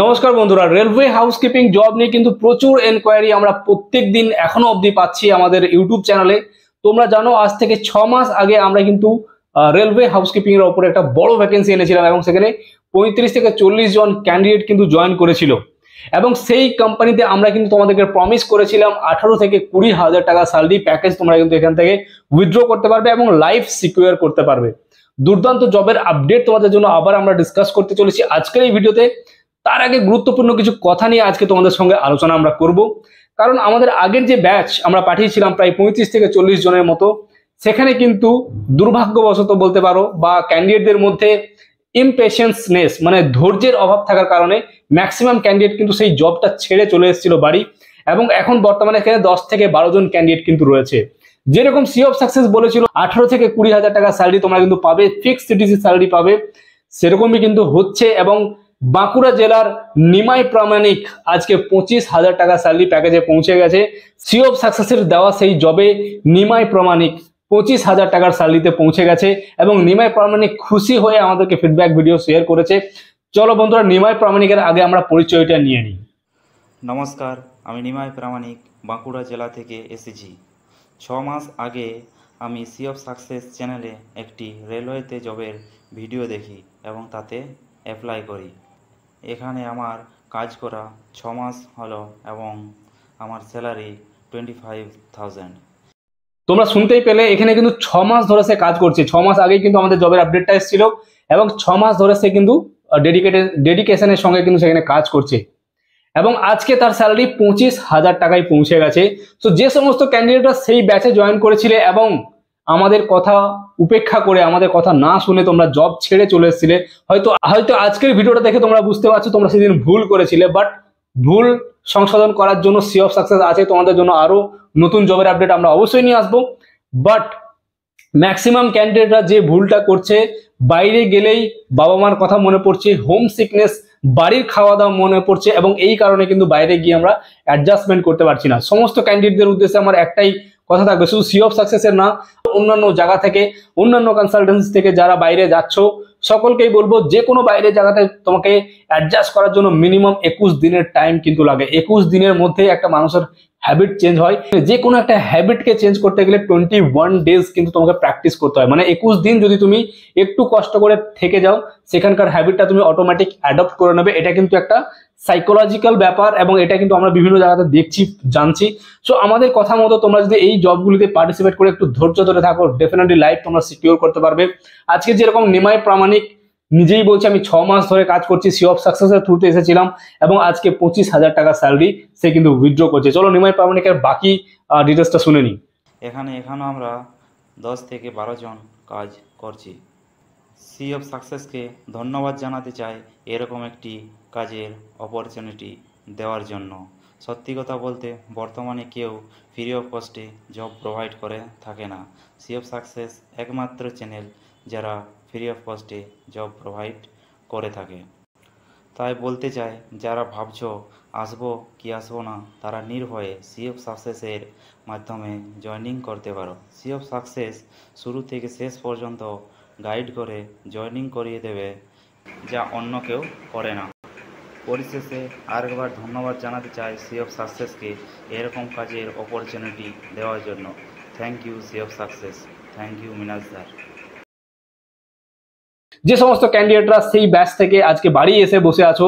নমস্কার বন্ধুরা railway housekeeping job নিয়ে কিন্তু প্রচুর এনকোয়ারি আমরা প্রত্যেক দিন এখনো অবধি পাচ্ছি আমাদের ইউটিউব চ্যানেলে তোমরা জানো আজ থেকে ছ মাস আগে আমরা কিন্তু রেলওয়ে হাউসকিপিং এর ওপরে একটা বড় ভ্যাকেন্সি এনেছিলাম এবং সেখানে পঁয়ত্রিশ থেকে চল্লিশ জন ক্যান্ডিডেট কিন্তু জয়েন করেছিল এবং সেই কোম্পানিতে আমরা কিন্তু তোমাদেরকে প্রমিস করেছিলাম আঠারো থেকে কুড়ি হাজার টাকা স্যালারি প্যাকেজ তোমরা কিন্তু এখান থেকে উইথড্র করতে পারবে এবং লাইফ সিকিউর করতে পারবে দুর্দান্ত জবের আপডেট তোমাদের জন্য আবার আমরা ডিসকাস করতে চলেছি আজকের এই ভিডিওতে তার আগে গুরুত্বপূর্ণ কিছু কথা নিয়ে আজকে তোমাদের সঙ্গে আলোচনা আমরা করব কারণ আমাদের আগের যে ব্যাচ আমরা পাঠিয়েছিলাম প্রায় পঁয়ত্রিশ থেকে চল্লিশ জনের মতো সেখানে কিন্তু দুর্ভাগ্যবশত বলতে পারো বা ক্যান্ডিডেটদের মধ্যে ইমপেশেন্সনেস মানে ধৈর্যের অভাব থাকার কারণে ম্যাক্সিমাম ক্যান্ডিডেট কিন্তু সেই জবটা ছেড়ে চলে এসেছিল বাড়ি এবং এখন বর্তমানে এখানে দশ থেকে বারো জন ক্যান্ডিডেট কিন্তু রয়েছে যেরকম সি অফ সাকসেস বলেছিল আঠারো থেকে কুড়ি হাজার টাকা স্যালারি তোমরা কিন্তু পাবে ফিক্সড সিটিসি স্যালারি পাবে সেরকমই কিন্তু হচ্ছে এবং বাঁকুড়া জেলার নিমাই প্রামাণিক আজকে পঁচিশ হাজার টাকা স্যালারি প্যাকেজে পৌঁছে গেছে সি অফ সাকসেসের দেওয়া সেই জবে নিমাই প্রামাণিক পঁচিশ হাজার টাকার স্যালারিতে পৌঁছে গেছে এবং নিমাই প্রামাণিক খুশি হয়ে আমাদেরকে ফিডব্যাক ভিডিও শেয়ার করেছে চলো বন্ধুরা নিমাই প্রামাণিকের আগে আমরা পরিচয়টা নিয়ে নিই নমস্কার আমি নিমাই প্রামাণিক বাঁকুড়া জেলা থেকে এসেছি ছ মাস আগে আমি সি অফ সাকসেস চ্যানেলে একটি রেলওয়েতে জবের ভিডিও দেখি এবং তাতে অ্যাপ্লাই করি এখানে আমার কাজ করা ছ মাস হলো এবং আমার স্যালারি টোয়েন্টি ফাইভ থাউজেন্ড তোমরা শুনতেই পেলে এখানে কিন্তু ছ মাস ধরে সে কাজ করছে ছ মাস আগেই কিন্তু আমাদের জবের আপডেটটা এসেছিল এবং ছ মাস ধরে সে কিন্তু ডেডিকেটেড ডেডিকেশনের সঙ্গে কিন্তু সেখানে কাজ করছে এবং আজকে তার স্যালারি পঁচিশ হাজার টাকায় পৌঁছে গেছে তো যে সমস্ত ক্যান্ডিডেটরা সেই ব্যাচে জয়েন করেছিল এবং আমাদের কথা উপেক্ষা করে আমাদের কথা না শুনে তোমরা জব ছেড়ে চলে এসেছিলে হয়তো হয়তো আজকের ভিডিওটা দেখে তোমরা বুঝতে পারছো তোমরা সেদিন ভুল করেছিলে বাট ভুল সংশোধন করার জন্য সি অফ সাকসেস আছে তোমাদের জন্য আরও নতুন জবের আপডেট আমরা অবশ্যই নিয়ে আসবো বাট ম্যাক্সিমাম ক্যান্ডিডেটরা যে ভুলটা করছে বাইরে গেলেই বাবা মার কথা মনে পড়ছে হোম সিকনেস বাড়ির খাওয়া দাওয়া মনে পড়ছে এবং এই কারণে কিন্তু বাইরে গিয়ে আমরা অ্যাডজাস্টমেন্ট করতে পারছি না সমস্ত ক্যান্ডিডেটদের উদ্দেশ্যে আমার একটাই কথা থাকবে শুধু সি অফ সাকসেসের না অন্যান্য জায়গা থেকে অন্যান্য কনসালটেন্সি থেকে যারা বাইরে যাচ্ছ সকলকেই বলবো যে কোনো বাইরে জায়গাতে তোমাকে অ্যাডজাস্ট করার জন্য মিনিমাম একুশ দিনের টাইম কিন্তু লাগে একুশ দিনের মধ্যে একটা মানুষের হ্যাবিট চেঞ্জ হয় যে কোনো একটা হ্যাবিটকে চেঞ্জ করতে গেলে টোয়েন্টি ওয়ান ডেজ কিন্তু তোমাকে প্র্যাকটিস করতে হয় মানে একুশ দিন যদি তুমি একটু কষ্ট করে থেকে যাও সেখানকার হ্যাবিটটা তুমি অটোমেটিক অ্যাডপ্ট করে নেবে এটা কিন্তু একটা সাইকোলজিক্যাল ব্যাপার এবং এটা কিন্তু আমরা বিভিন্ন জায়গাতে দেখছি জানছি সো আমাদের কথা মতো তোমরা যদি এই জবগুলিতে পার্টিসিপেট করে একটু ধৈর্য ধরে থাকো ডেফিনেটলি লাইফ তোমরা সিকিউর করতে পারবে আজকে যেরকম নিমাই প্রামাণিক নিজেই বলছি আমি ছ মাস ধরে কাজ করছি সি অফ সাকসেসের থ্রুতে এসেছিলাম এবং আজকে পঁচিশ হাজার টাকা স্যালারি সে কিন্তু উইথড্র করছে চলো নিমাই প্রামাণিকের বাকি ডিটেলসটা শুনে নিই এখানে এখানে আমরা দশ থেকে বারো জন কাজ করছি সি অফ সাকসেসকে ধন্যবাদ জানাতে চাই এরকম একটি কাজের অপরচুনিটি দেওয়ার জন্য সত্যি কথা বলতে বর্তমানে কেউ ফ্রি অফ কস্টে জব প্রোভাইড করে থাকে না সি অফ সাকসেস একমাত্র চ্যানেল যারা ফ্রি অফ কস্টে জব প্রোভাইড করে থাকে তাই বলতে চাই যারা ভাবছ আসবো কি আসবো না তারা নির্ভয়ে সি অফ সাকসেসের মাধ্যমে জয়নিং করতে পারো সি অফ সাকসেস শুরু থেকে শেষ পর্যন্ত গাইড করে জয়নিং করিয়ে দেবে যা অন্য কেউ করে না পরিশেষে আরেকবার ধন্যবাদ জানাতে চাই সি অফ সাকসেসকে এরকম কাজের অপরচুনিটি দেওয়ার জন্য thank you C of success thank you sir যে সমস্ত ক্যান্ডিডেটরা সেই ব্যাচ থেকে আজকে বাড়ি এসে বসে আছো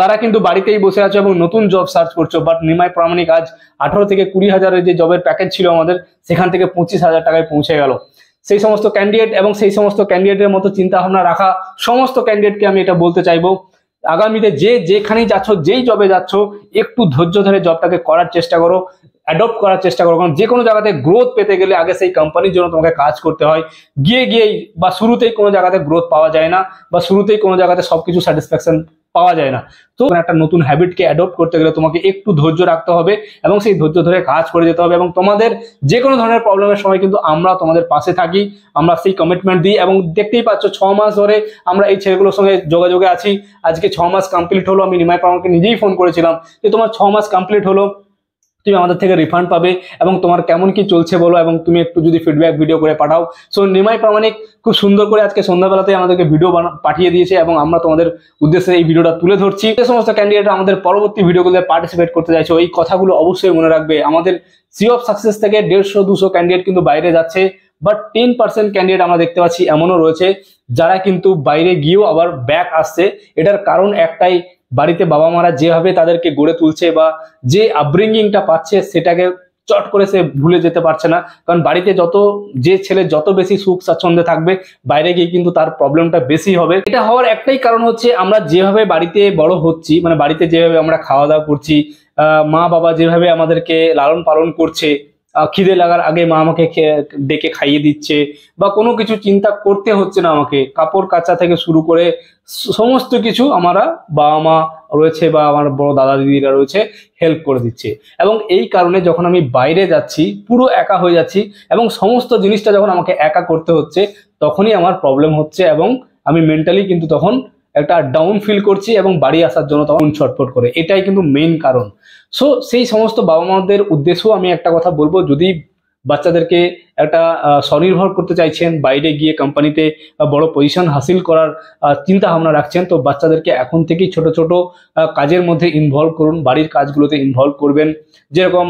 তারা কিন্তু বাড়িতেই বসে আছো এবং নতুন জব সার্চ করছো বাট নিমাই প্রামাণিক আজ আঠারো থেকে কুড়ি হাজারের যে জবের প্যাকেজ ছিল আমাদের সেখান থেকে পঁচিশ হাজার টাকায় পৌঁছে গেল সেই সমস্ত ক্যান্ডিডেট এবং সেই সমস্ত ক্যান্ডিডেটের মতো চিন্তাভাবনা রাখা সমস্ত ক্যান্ডিডেটকে আমি এটা বলতে চাইবো আগামীতে যে যেখানেই যাচ্ছ যেই জবে যাচ্ছ একটু ধৈর্য ধরে জবটাকে করার চেষ্টা করো অ্যাডপ্ট করার চেষ্টা করো কারণ যে কোনো জায়গাতে গ্রোথ পেতে গেলে আগে সেই কোম্পানির জন্য তোমাকে কাজ করতে হয় গিয়ে গিয়েই বা শুরুতেই কোনো জায়গাতে গ্রোথ পাওয়া যায় না বা শুরুতেই কোনো জায়গাতে সব কিছু স্যাটিসফ্যাকশন পাওয়া যায় না তো একটা নতুন হ্যাবিটকে অ্যাডপ্ট করতে গেলে তোমাকে একটু ধৈর্য রাখতে হবে এবং সেই ধৈর্য ধরে কাজ করে যেতে হবে এবং তোমাদের যে কোনো ধরনের প্রবলেমের সময় কিন্তু আমরা তোমাদের পাশে থাকি আমরা সেই কমিটমেন্ট দিই এবং দেখতেই পাচ্ছ ছ মাস ধরে আমরা এই ছেলেগুলোর সঙ্গে যোগাযোগে আছি আজকে ছ মাস কমপ্লিট হলো আমি নিমাই পাওয়াকে নিজেই ফোন করেছিলাম যে তোমার ছ মাস কমপ্লিট হলো তুমি আমাদের থেকে রিফান্ড পাবে এবং তোমার কেমন কি চলছে বলো এবং তুমি একটু যদি ফিডব্যাক ভিডিও করে পাঠাও সো নিমাই প্রামাণিক খুব সুন্দর করে আজকে সন্ধ্যাবেলাতে আমাদেরকে ভিডিও পাঠিয়ে দিয়েছে এবং আমরা তোমাদের উদ্দেশ্যে এই ভিডিওটা তুলে ধরছি যে সমস্ত ক্যান্ডিডেট আমাদের পরবর্তী ভিডিওগুলোতে পার্টিসিপেট করতে চাইছো এই কথাগুলো অবশ্যই মনে রাখবে আমাদের সি অফ সাকসেস থেকে দেড়শো দুশো ক্যান্ডিডেট কিন্তু বাইরে যাচ্ছে বাট টেন পার্সেন্ট ক্যান্ডিডেট আমরা দেখতে পাচ্ছি এমনও রয়েছে যারা কিন্তু বাইরে গিয়েও আবার ব্যাক আসছে এটার কারণ একটাই বাড়িতে বাবা মারা যেভাবে তাদেরকে গড়ে তুলছে বা যে আপব্রিঙ্গিংটা পাচ্ছে সেটাকে চট করে সে ভুলে যেতে পারছে না কারণ বাড়িতে যত যে ছেলে যত বেশি সুখ স্বাচ্ছন্দ্যে থাকবে বাইরে গিয়ে কিন্তু তার প্রবলেমটা বেশি হবে এটা হওয়ার একটাই কারণ হচ্ছে আমরা যেভাবে বাড়িতে বড় হচ্ছি মানে বাড়িতে যেভাবে আমরা খাওয়া দাওয়া করছি মা বাবা যেভাবে আমাদেরকে লালন পালন করছে খিদে লাগার আগে মা আমাকে ডেকে খাইয়ে দিচ্ছে বা কোনো কিছু চিন্তা করতে হচ্ছে না আমাকে কাপড় কাচা থেকে শুরু করে সমস্ত কিছু আমারা বাবা মা রয়েছে বা আমার বড় দাদা দিদিরা রয়েছে হেল্প করে দিচ্ছে এবং এই কারণে যখন আমি বাইরে যাচ্ছি পুরো একা হয়ে যাচ্ছি এবং সমস্ত জিনিসটা যখন আমাকে একা করতে হচ্ছে তখনই আমার প্রবলেম হচ্ছে এবং আমি মেন্টালি কিন্তু তখন একটা ডাউন ফিল করছি এবং বাড়ি আসার জন্য তখন ছটফট করে এটাই কিন্তু মেন কারণ সো সেই সমস্ত বাবা মাদের উদ্দেশ্যও আমি একটা কথা বলবো যদি বাচ্চাদেরকে একটা স্বনির্ভর করতে চাইছেন বাইরে গিয়ে কোম্পানিতে বড় পজিশন হাসিল করার চিন্তা ভাবনা রাখছেন তো বাচ্চাদেরকে এখন থেকেই ছোট ছোট কাজের মধ্যে ইনভলভ করুন বাড়ির কাজগুলোতে ইনভলভ করবেন যেরকম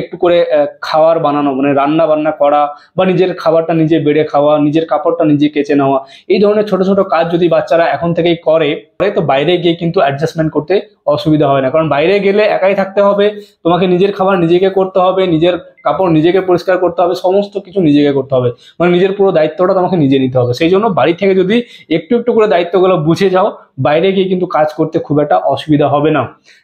একটু করে খাওয়ার বানানো মানে রান্না বান্না করা বা নিজের খাবারটা নিজে বেড়ে খাওয়া নিজের কাপড়টা নিজে কেচে নেওয়া এই ধরনের ছোট ছোট কাজ যদি বাচ্চারা এখন থেকেই করে তো বাইরে গিয়ে কিন্তু অ্যাডজাস্টমেন্ট করতে অসুবিধা হয় না কারণ বাইরে গেলে একাই থাকতে হবে তোমাকে নিজের খাবার নিজেকে করতে হবে নিজের কাপড় নিজেকে পরিষ্কার করতে হবে সব সমস্ত কিছু নিজেকে করতে হবে মানে নিজের পুরো দায়িত্বটা তোমাকে নিজে নিতে হবে সেই জন্য বাড়ি থেকে যদি একটু একটু করে দায়িত্বগুলো বুঝে যাও বাইরে গিয়ে কিন্তু কাজ করতে খুব একটা অসুবিধা হবে না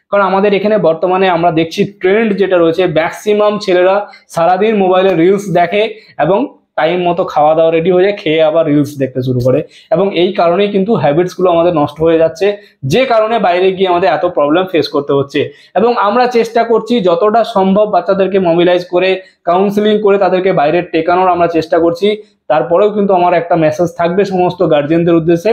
কারণ আমাদের এখানে বর্তমানে আমরা দেখছি ট্রেন্ড যেটা রয়েছে ম্যাক্সিমাম ছেলেরা সারাদিন মোবাইলে রিলস দেখে এবং টাইম মতো খাওয়া দাওয়া রেডি হয়ে যায় খেয়ে আবার রিলস দেখতে শুরু করে এবং এই কারণেই কিন্তু হ্যাবিটসগুলো আমাদের নষ্ট হয়ে যাচ্ছে যে কারণে বাইরে গিয়ে আমাদের এত প্রবলেম ফেস করতে হচ্ছে এবং আমরা চেষ্টা করছি যতটা সম্ভব বাচ্চাদেরকে মোবিলাইজ করে কাউন্সিলিং করে তাদেরকে বাইরে টেকানোর আমরা চেষ্টা করছি তারপরেও কিন্তু আমার একটা মেসেজ থাকবে সমস্ত গার্জেনদের উদ্দেশ্যে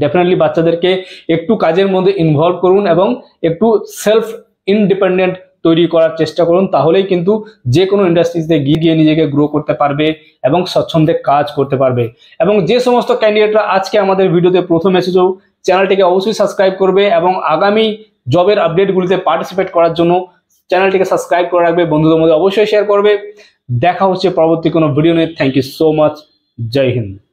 ডেফিনেটলি বাচ্চাদেরকে একটু কাজের মধ্যে ইনভলভ করুন এবং একটু সেলফ ইনডিপেন্ডেন্ট তৈরি করার চেষ্টা করুন তাহলেই কিন্তু যে কোনো ইন্ডাস্ট্রিতে গিয়ে গিয়ে নিজেকে গ্রো করতে পারবে এবং স্বচ্ছন্দে কাজ করতে পারবে এবং যে সমস্ত ক্যান্ডিডেটরা আজকে আমাদের ভিডিওতে প্রথম এসেছো চ্যানেলটিকে অবশ্যই সাবস্ক্রাইব করবে এবং আগামী জবের আপডেটগুলিতে পার্টিসিপেট করার জন্য চ্যানেলটিকে সাবস্ক্রাইব করে রাখবে বন্ধুদের মধ্যে অবশ্যই শেয়ার করবে দেখা হচ্ছে পরবর্তী কোনো ভিডিও নিয়ে থ্যাংক ইউ সো মাচ জয় হিন্দ